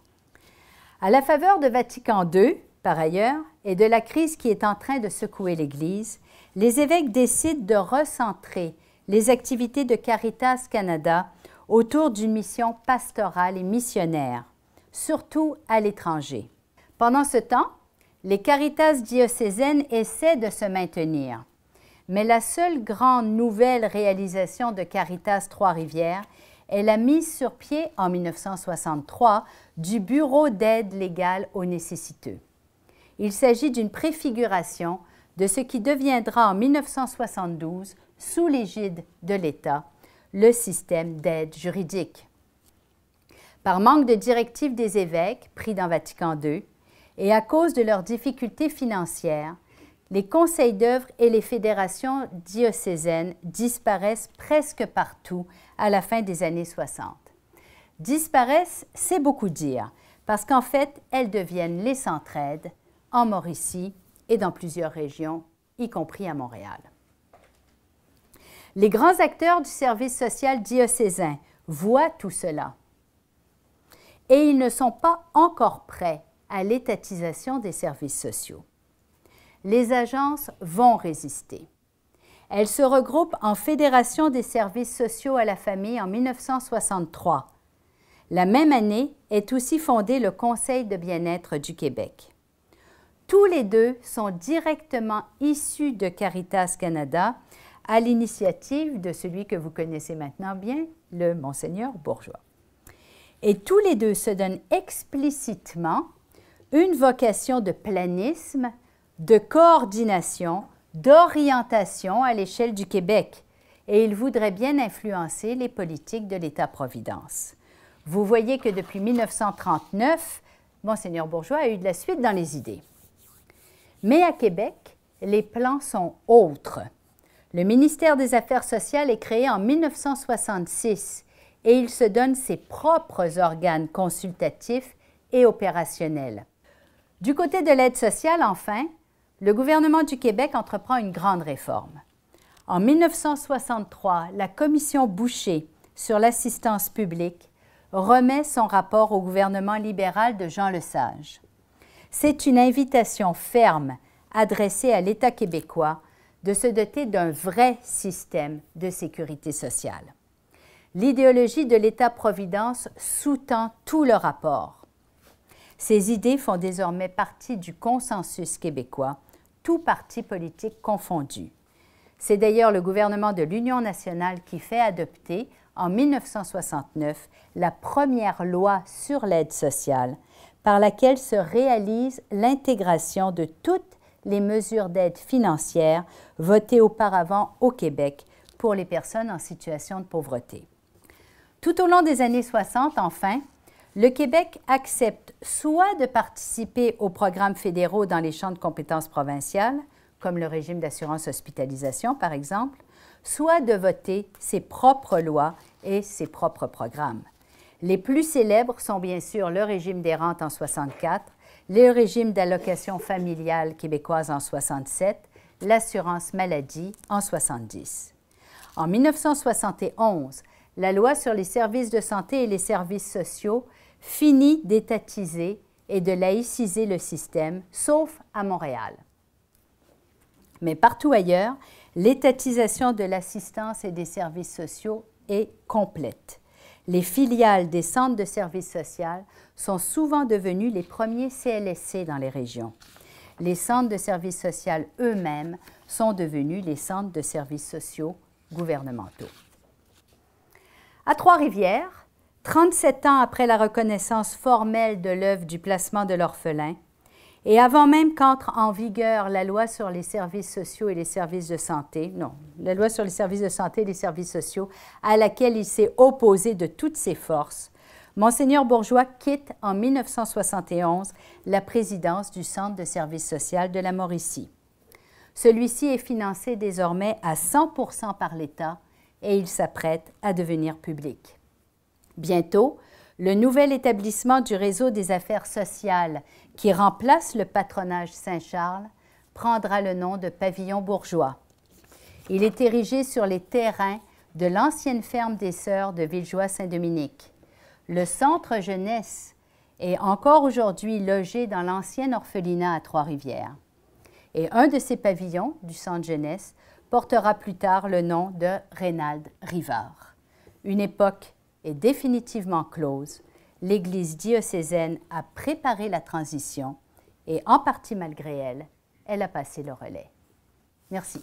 À la faveur de Vatican II, par ailleurs, et de la crise qui est en train de secouer l'Église, les évêques décident de recentrer les activités de Caritas Canada autour d'une mission pastorale et missionnaire, surtout à l'étranger. Pendant ce temps, les Caritas diocésaines essaient de se maintenir. Mais la seule grande nouvelle réalisation de Caritas Trois-Rivières elle la mise sur pied en 1963 du Bureau d'aide légale aux nécessiteux. Il s'agit d'une préfiguration de ce qui deviendra en 1972, sous l'égide de l'État, le système d'aide juridique. Par manque de directives des évêques pris dans Vatican II et à cause de leurs difficultés financières, les conseils d'œuvre et les fédérations diocésaines disparaissent presque partout à la fin des années 60. Disparaissent, c'est beaucoup dire, parce qu'en fait, elles deviennent les centraides en Mauricie et dans plusieurs régions, y compris à Montréal. Les grands acteurs du service social diocésain voient tout cela et ils ne sont pas encore prêts à l'étatisation des services sociaux. Les agences vont résister. Elle se regroupe en Fédération des services sociaux à la famille en 1963. La même année est aussi fondé le Conseil de bien-être du Québec. Tous les deux sont directement issus de Caritas Canada à l'initiative de celui que vous connaissez maintenant bien, le monseigneur Bourgeois. Et tous les deux se donnent explicitement une vocation de planisme, de coordination, d'orientation à l'échelle du Québec et il voudrait bien influencer les politiques de l'État-providence. Vous voyez que depuis 1939, Monseigneur Bourgeois a eu de la suite dans les idées. Mais à Québec, les plans sont autres. Le ministère des Affaires sociales est créé en 1966 et il se donne ses propres organes consultatifs et opérationnels. Du côté de l'aide sociale, enfin, le gouvernement du Québec entreprend une grande réforme. En 1963, la commission Boucher sur l'assistance publique remet son rapport au gouvernement libéral de Jean Lesage. C'est une invitation ferme adressée à l'État québécois de se doter d'un vrai système de sécurité sociale. L'idéologie de l'État-providence sous-tend tout le rapport. Ces idées font désormais partie du consensus québécois tous partis politiques confondus. C'est d'ailleurs le gouvernement de l'Union nationale qui fait adopter, en 1969, la première loi sur l'aide sociale, par laquelle se réalise l'intégration de toutes les mesures d'aide financière votées auparavant au Québec pour les personnes en situation de pauvreté. Tout au long des années 60, enfin, le Québec accepte soit de participer aux programmes fédéraux dans les champs de compétences provinciales, comme le régime d'assurance hospitalisation par exemple, soit de voter ses propres lois et ses propres programmes. Les plus célèbres sont bien sûr le régime des rentes en 64, le régime d'allocation familiale québécoise en 67, l'assurance maladie en 70. En 1971, la loi sur les services de santé et les services sociaux Fini d'étatiser et de laïciser le système, sauf à Montréal. Mais partout ailleurs, l'étatisation de l'assistance et des services sociaux est complète. Les filiales des centres de services sociaux sont souvent devenues les premiers CLSC dans les régions. Les centres de services sociaux eux-mêmes sont devenus les centres de services sociaux gouvernementaux. À Trois-Rivières, 37 ans après la reconnaissance formelle de l'œuvre du placement de l'orphelin, et avant même qu'entre en vigueur la loi sur les services sociaux et les services de santé, non, la loi sur les services de santé et les services sociaux, à laquelle il s'est opposé de toutes ses forces, Monseigneur Bourgeois quitte en 1971 la présidence du Centre de services sociaux de la Mauricie. Celui-ci est financé désormais à 100 par l'État et il s'apprête à devenir public. Bientôt, le nouvel établissement du réseau des affaires sociales, qui remplace le patronage Saint-Charles, prendra le nom de Pavillon Bourgeois. Il est érigé sur les terrains de l'ancienne ferme des Sœurs de Villejoie-Saint-Dominique. Le centre jeunesse est encore aujourd'hui logé dans l'ancienne orphelinat à Trois-Rivières. Et un de ces pavillons du centre jeunesse portera plus tard le nom de Reynald Rivard. Une époque est définitivement close, l'Église diocésaine a préparé la transition et, en partie malgré elle, elle a passé le relais. Merci.